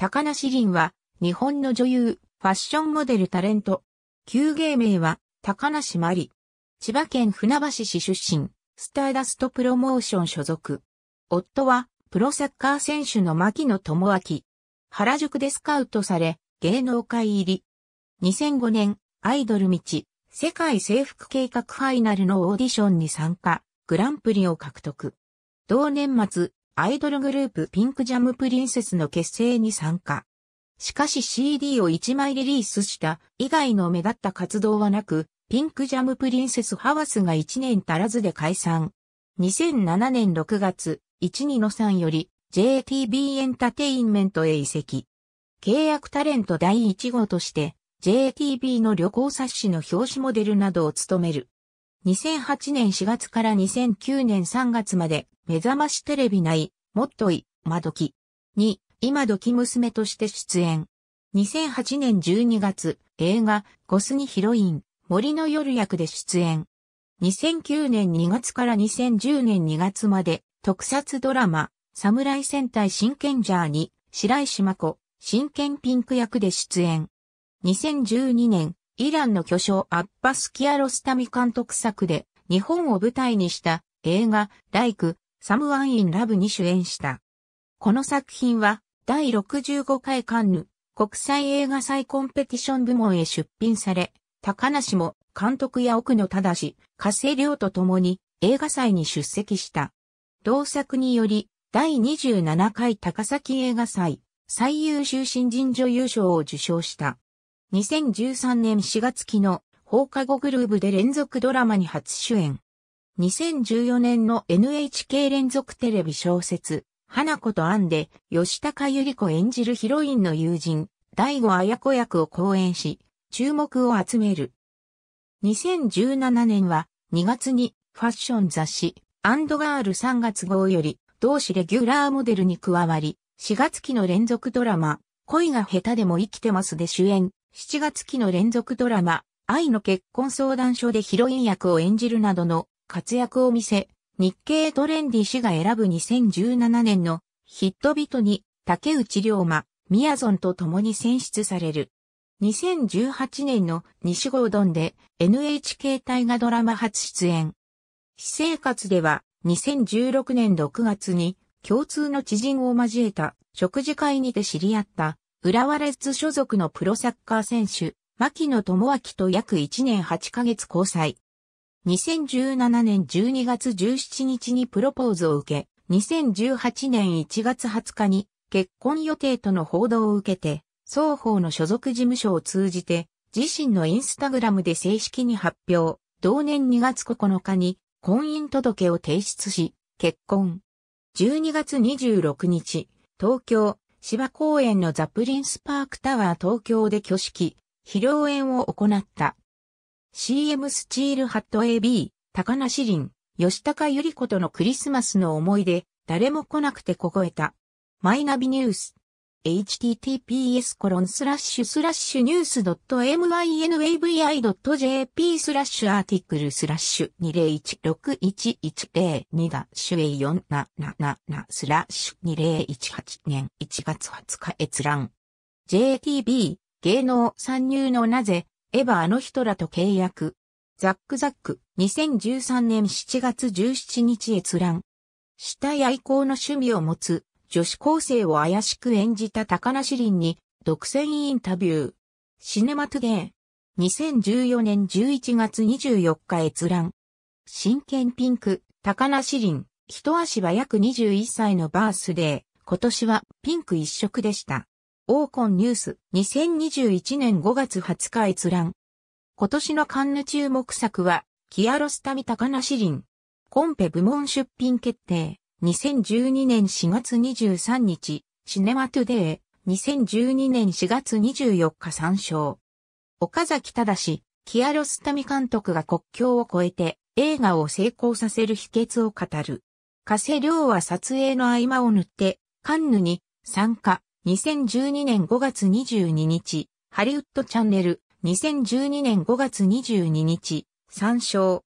高梨林は、日本の女優、ファッションモデルタレント。旧芸名は、高梨真理。千葉県船橋市出身、スターダストプロモーション所属。夫は、プロサッカー選手の牧野智明。原宿でスカウトされ、芸能界入り。2005年、アイドル道、世界征服計画ファイナルのオーディションに参加、グランプリを獲得。同年末、アイドルグループピンクジャムプリンセスの結成に参加。しかし CD を1枚リリースした以外の目立った活動はなく、ピンクジャムプリンセスハワスが1年足らずで解散。2007年6月、12の3より JTB エンタテインメントへ移籍。契約タレント第1号として JTB の旅行冊子の表紙モデルなどを務める。2008年4月から2009年3月まで、目覚ましテレビ内、もっとい、今時。に、今時娘として出演。2008年12月、映画、ゴスにヒロイン、森の夜役で出演。2009年2月から2010年2月まで、特撮ドラマ、侍戦隊真剣ジャーに、白石真子、真剣ピンク役で出演。2012年イランの巨匠アッバス・キアロスタミ監督作で日本を舞台にした映画ライク・サムワン・イン・ラブに主演した。この作品は第65回カンヌ国際映画祭コンペティション部門へ出品され、高梨も監督や奥野正、加瀬亮と共に映画祭に出席した。同作により第27回高崎映画祭最優秀新人女優賞を受賞した。2013年4月期の放課後グルーブで連続ドラマに初主演。2014年の NHK 連続テレビ小説、花子とアンで、吉高由里子演じるヒロインの友人、大悟綾子役を講演し、注目を集める。2017年は、2月にファッション雑誌、アンドガール3月号より、同誌レギュラーモデルに加わり、4月期の連続ドラマ、恋が下手でも生きてますで主演、7月期の連続ドラマ、愛の結婚相談所でヒロイン役を演じるなどの活躍を見せ、日経トレンディ氏が選ぶ2017年のヒットビトに竹内涼真、宮やと共に選出される。2018年の西郷ドンで NHK 大河ドラマ初出演。私生活では2016年6月に共通の知人を交えた食事会にて知り合った浦和レッズ所属のプロサッカー選手、牧野智明と約1年8ヶ月交際。2017年12月17日にプロポーズを受け、2018年1月20日に結婚予定との報道を受けて、双方の所属事務所を通じて、自身のインスタグラムで正式に発表、同年2月9日に婚姻届を提出し、結婚。12月26日、東京、芝公園のザ・プリンスパークタワー東京で挙式、披露宴を行った。CM スチールハット AB、高梨林、吉高由里子とのクリスマスの思い出、誰も来なくて凍えた。マイナビニュース。https コロンスラッシュスラッシュニュース m y n a v i j p スラッシュアーティクルスラッシュ20161102ダッシュ A477 スラッシュ2018年1月20日閲覧 JTB 芸能参入のなぜエヴァあの人らと契約ザックザック2013年7月17日閲覧死体愛好の趣味を持つ女子高生を怪しく演じた高梨林に、独占インタビュー。シネマトゥゲー。2014年11月24日閲覧。真剣ピンク、高梨林、一足は約21歳のバースデー。今年はピンク一色でした。オーコンニュース2021年5月20日閲覧。今年のカンヌ注目作は、キアロスタミ高梨林。コンペ部門出品決定。2012年4月23日、シネマトゥデイ、2012年4月24日参照。岡崎し、キアロスタミ監督が国境を越えて映画を成功させる秘訣を語る。加瀬亮は撮影の合間を塗って、カンヌに参加。2012年5月22日、ハリウッドチャンネル。2012年5月22日、参照。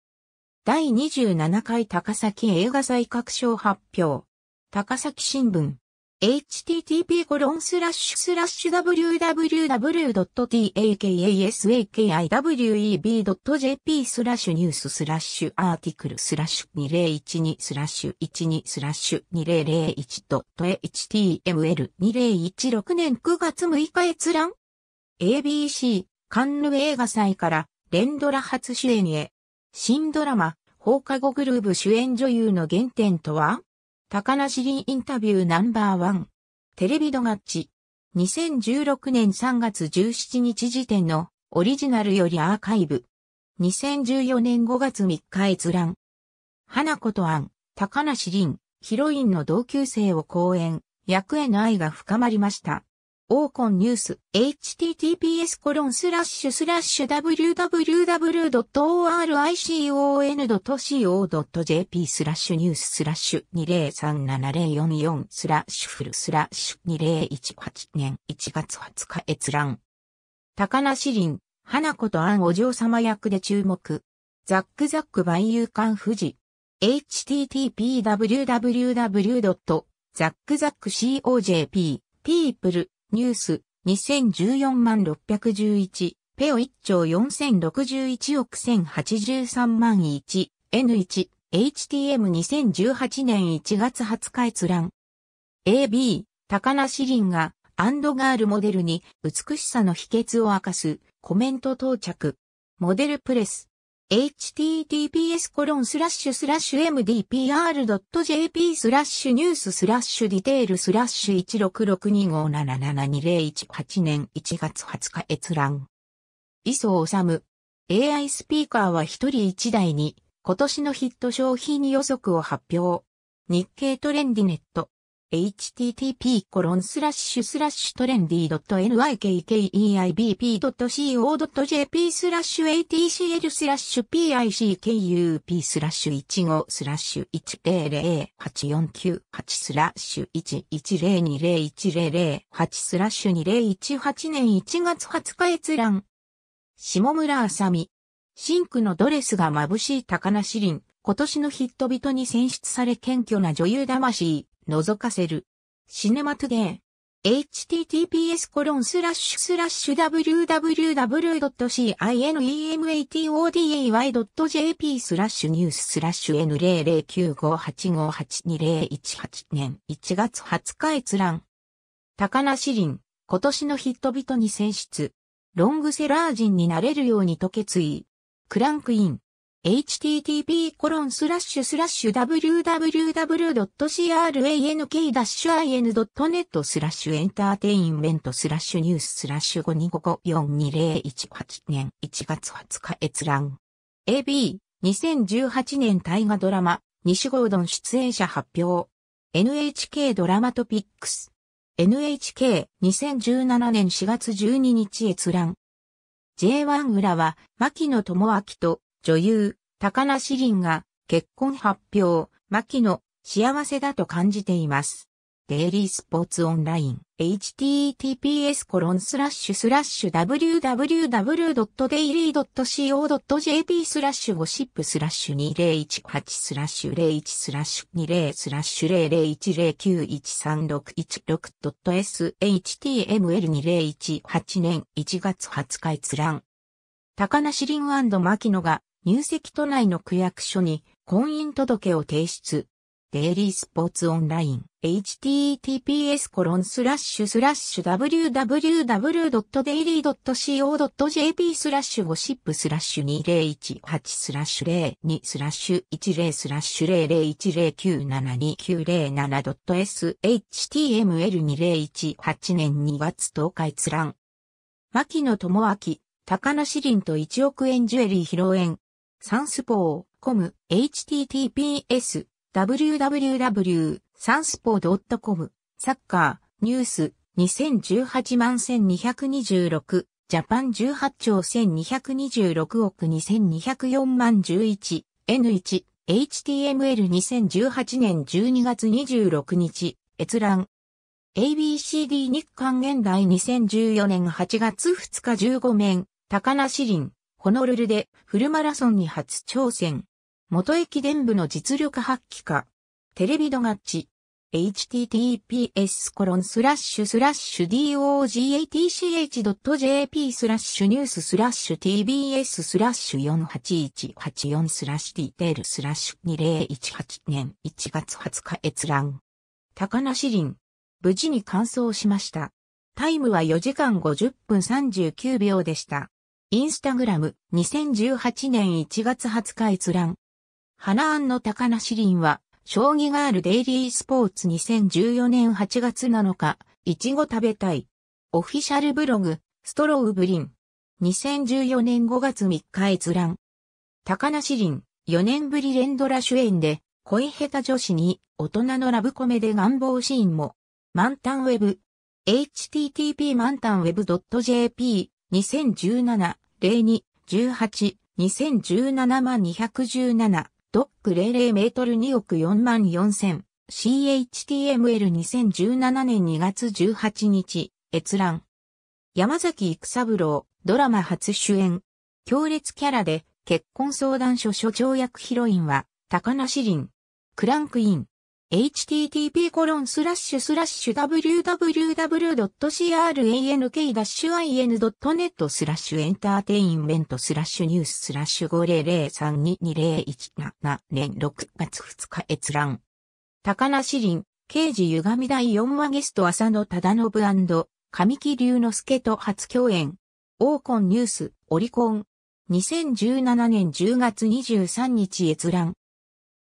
第27回高崎映画祭各賞発表。高崎新聞。http://www.takasaki.web.jp スラッシュニューススラッシュアーティクルスラッシュ2012スラッシュ12スラッシュ 2001.html2016 年9月6日閲覧 ABC カンヌ映画祭から連ドラ初主演へ新ドラマ、放課後グルーブ主演女優の原点とは高梨凛インタビューナンバーワン。テレビドガッチ。2016年3月17日時点のオリジナルよりアーカイブ。2014年5月3日閲覧。花子とアン、高梨凛、ヒロインの同級生を講演、役への愛が深まりました。オーコンニュース、https コロンスラッシュスラッシュ www.oricon.co.jp スラッシュニューススラッシュ203704スラッシュフルスラッシュ2018年1月20日閲覧。高梨林、花子とアンお嬢様役で注目。ザックザック万有館富士。http www. ザックザック COJP people ニュース、2014万611、ペオ1兆4061億1083万 1N1、HTM2018 年1月20日閲覧。AB、高梨林が、アンドガールモデルに美しさの秘訣を明かすコメント到着。モデルプレス、https コロンスラッシュスラッシュ mdpr.jp スラッシュニューススラッシュディテールスラッシュ16625772018年1月20日閲覧。磯治。AI スピーカーは一人一台に今年のヒット商品予測を発表。日経トレンディネット。http://trendy.nykeibp.co.jp コロンススララッッシシュ k スラッシュ atcl スラッシュ pickup スラッシュ一5スラッシュ一零零八四九八スラッシュ一一零二零一零零八スラッシュ二零一八年一月二十日閲覧。下村あさみ。シンクのドレスが眩しい高梨林。今年のヒット人に選出され謙虚な女優魂。覗かせる。シネマトゥデー。https コロンスラッシュスラッシュ w w w c i n e m a t o d a y j p スラッシュニューススラッシュ N00958582018 年1月20日閲覧。高梨林、今年のヒット人に選出。ロングセラー人になれるようにと決意。クランクイン。http://www.crank-in.net スラッシュエンターテインメントスラッシュニューススラッシュ52554208年1月20日閲覧。AB、2018年大河ドラマ、西郷ドン出演者発表。NHK ドラマトピックス。NHK2017 年4月12日閲覧。J1 裏は、牧野智明と女優、高梨凛が結婚発表、牧野、幸せだと感じています。デイリースポーツオンライン、https コロンスラッシュスラッシュ www.daily.co.jp スラッシュゴシップスラッシュ2018スラッシュ01スラッシュ20スラッシュ 001091361.shtml2018 年1月20日閲覧。高梨林牧野が入籍都内の区役所に婚姻届を提出。デイリースポーツオンライン https コロンスラッシュスラッシュ www.daily.co.jp スラッシュゴシップスラッシュ2018スラッシュ02スラッシュ10スラッシュ001097290 7.shtml2018 年2月10日閲覧。牧野智明、高梨林と1億円ジュエリー披露宴。サンスポー、コム、https、www、サンスポー .com、サッカー、ニュース、2018万1226、ジャパン18兆1226億2204万 11N1、HTML2018 年12月26日、閲覧。ABCD 日韓現代2014年8月2日15面、高梨林。ホノルルでフルマラソンに初挑戦。元駅伝部の実力発揮か。テレビドガッチ。https コロンスラッシュスラッシュ dogatch.jp スラッシュニューススラッシュ tbs スラッシュ48184スラッシュディテールスラッシュ2018年1月20日閲覧。高梨林。無事に完走しました。タイムは4時間50分39秒でした。インスタグラム2018年1月20日閲覧。花庵の高梨林は、将棋ガールデイリースポーツ2014年8月7日、いちご食べたい。オフィシャルブログ、ストローブリン。2014年5月3日閲覧。高梨林、4年ぶり連ドラ主演で、恋下手女子に大人のラブコメで願望シーンも。満タンウェブ。http 満タンウェブ .jp 2017、02、18、2017万217、ドック00メートル2億4万4000、CHTML2017 年2月18日、閲覧。山崎育三郎、ドラマ初主演。強烈キャラで、結婚相談所所長役ヒロインは、高梨凛。クランクイン。http://www.crank-in.net スラッシュエンターテインメントスラッシュニューススラッシュ500322017年6月2日閲覧。高梨林、刑事歪み第4話ゲスト浅野忠信神木隆之介と初共演。オーコンニュース、オリコン。2017年10月23日閲覧。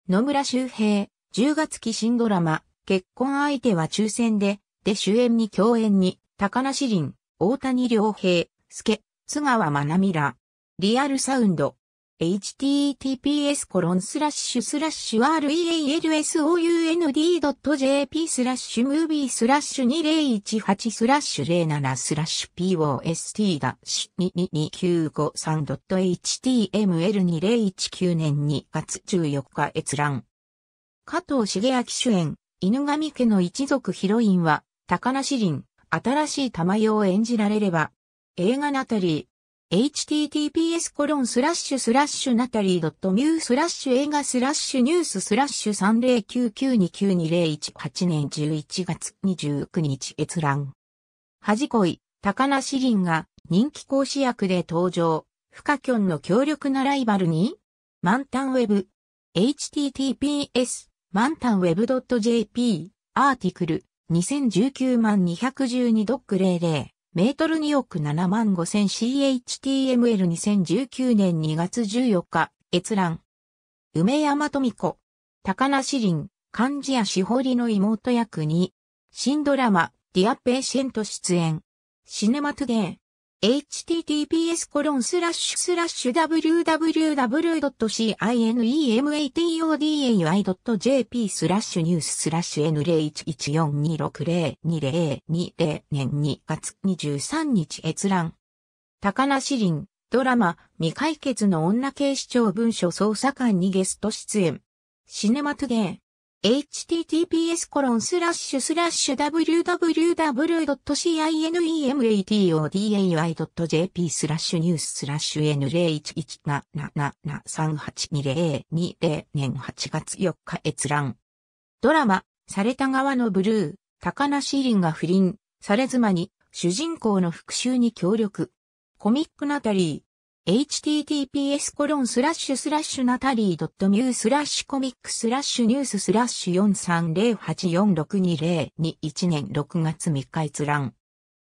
野村周平。10月期新ドラマ、結婚相手は抽選で、で主演に共演に、高梨林、大谷良平、助、津川まなみら、リアルサウンド、https コロンスラッシュスラッシュ realsound.jp スラッシュムービースラッシュ2018スラッシュ07スラッシュ post 22295 3.html2019 年2月14日閲覧加藤茂明主演、犬神家の一族ヒロインは、高梨林、新しい玉代を演じられれば、映画ナタリー、https コロンスラッシュスラッシュナタリー .mu スラッシュ映画スラッシュニューススラッシュ3099292018年11月29日閲覧。恥恋、高梨林が人気講師役で登場、不可キョの強力なライバルに、満タンウェブ、https マンタンウェブ j p アーティクル、2019万212ドック00、メートル2億7万 5000CHTML2019 年2月14日、閲覧。梅山富子、高梨林、漢字やしほりの妹役に、新ドラマ、ディアペーシェント出演。シネマトゥデー、https www.cinematoday.jp スラッシュニューススラッシュ N0114260202 年2月23日閲覧。高梨林、ドラマ、未解決の女警視庁文書捜査官にゲスト出演。シネマトゥー。https コロンスラッシュスラッシュ w w w c i n e m a t o d a y j p スラッシュニューススラッシュ N011777382020 年8月4日閲覧。ドラマ、された側のブルー、高梨凛が不倫、され妻に、主人公の復讐に協力。コミックナタリー、https コロンスラッシュスラッシュナタリー .mu スラッシュコミックスラッシュニューススラッシュ4 3 0 8 4 6 2 0 2 1年6月3日閲覧。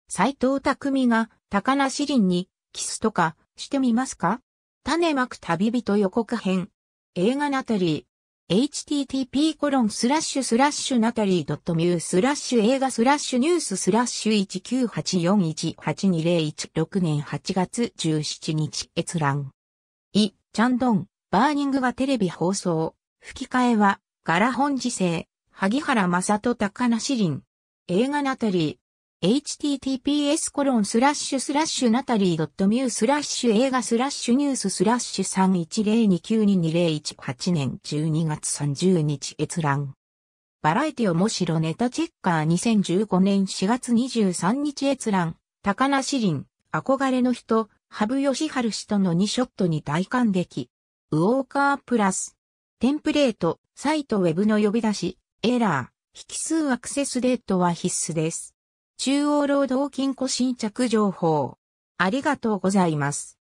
斎藤匠が高梨林にキスとかしてみますか種まく旅人予告編。映画ナタリー、http コロンスラッシュスラッシュナタリー .mu スラッシュ映画スラッシュニューススラッシュ1984182016年8月17日閲覧。イ・チャンドン、バーニングはテレビ放送。吹き替えは、ガラ本時世、萩原正人高梨林。映画ナタリー、https コロンスラッシュスラッシュナタリー .mu スラッシュ映画スラッシュニューススラッシュ3102922018年12月30日閲覧。バラエティ面白ネタチェッカー2015年4月23日閲覧。高梨林、憧れの人、ハブヨシハル氏との2ショットに大感激。ウォーカープラス。テンプレート、サイトウェブの呼び出し、エラー、引数アクセスデートは必須です。中央労働金庫新着情報。ありがとうございます。